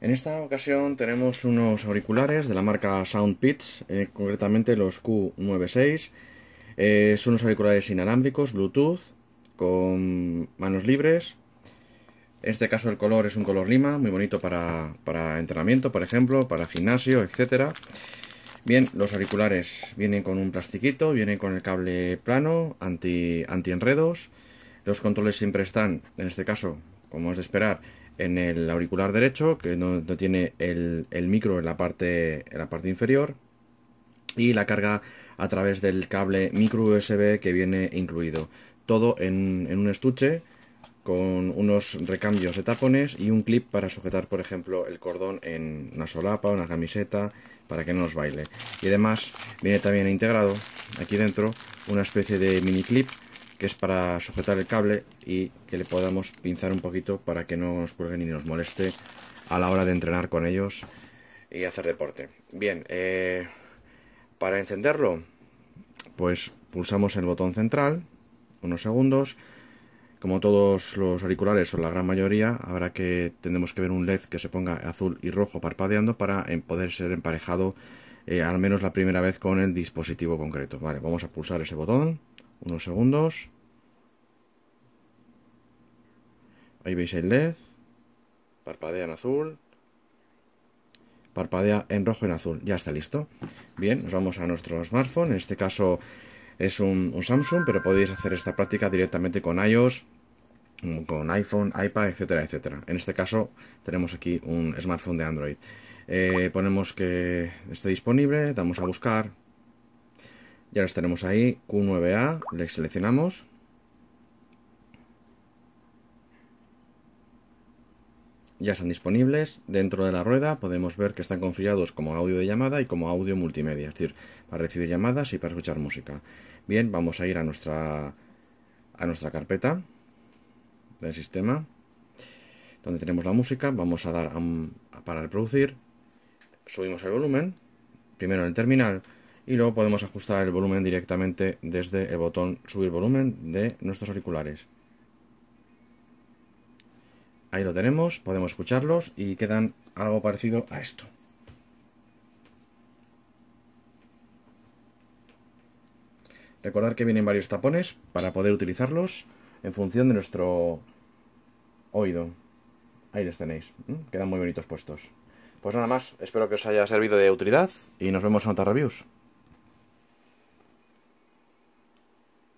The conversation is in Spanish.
En esta ocasión tenemos unos auriculares de la marca Soundpits, Pits, eh, concretamente los Q96. Eh, son unos auriculares inalámbricos, Bluetooth, con manos libres. En este caso el color es un color lima, muy bonito para, para entrenamiento, por ejemplo, para gimnasio, etc. Bien, los auriculares vienen con un plastiquito, vienen con el cable plano, anti, anti enredos. Los controles siempre están, en este caso, como es de esperar, en el auricular derecho, que no, tiene el, micro en la, parte, en la parte inferior, y la carga a través del cable micro USB que viene incluido. Todo en, en un estuche con unos recambios de tapones y un clip para sujetar, por ejemplo, el cordón en una solapa, una camiseta, para que no nos baile. Y además viene también integrado aquí dentro una especie de mini clip que es para sujetar el cable y que le podamos pinzar un poquito para que no nos cuelgue ni nos moleste a la hora de entrenar con ellos y hacer deporte. Bien, eh, para encenderlo, pues pulsamos el botón central unos segundos. Como todos los auriculares o la gran mayoría, habrá que tendremos que ver un LED que se ponga azul y rojo parpadeando para em, poder ser emparejado eh, al menos la primera vez con el dispositivo concreto. Vale, vamos a pulsar ese botón unos segundos. Ahí veis el LED. Parpadea en azul. Parpadea en rojo y en azul. Ya está listo. Bien, nos vamos a nuestro smartphone. En este caso es un, Samsung, pero podéis hacer esta práctica directamente con iOS, con iPhone, iPad, etcétera, etcétera. En este caso tenemos aquí un smartphone de Android. Eh, ponemos que esté disponible, damos a buscar, ya los tenemos ahí, Q9A, le seleccionamos. Ya están disponibles. Dentro de la rueda podemos ver que están configurados como audio de llamada y como audio multimedia, es decir, para recibir llamadas y para escuchar música. Bien, vamos a ir a nuestra, a nuestra carpeta del sistema, donde tenemos la música. Vamos a dar para reproducir. Subimos el volumen, primero en el terminal, y luego podemos ajustar el volumen directamente desde el botón subir volumen de nuestros auriculares. Ahí lo tenemos, podemos escucharlos y quedan algo parecido a esto. Recordar que vienen varios tapones para poder utilizarlos en función de nuestro oído. Ahí les tenéis, quedan muy bonitos puestos. Pues nada más, espero que os haya servido de utilidad y nos vemos en otras reviews.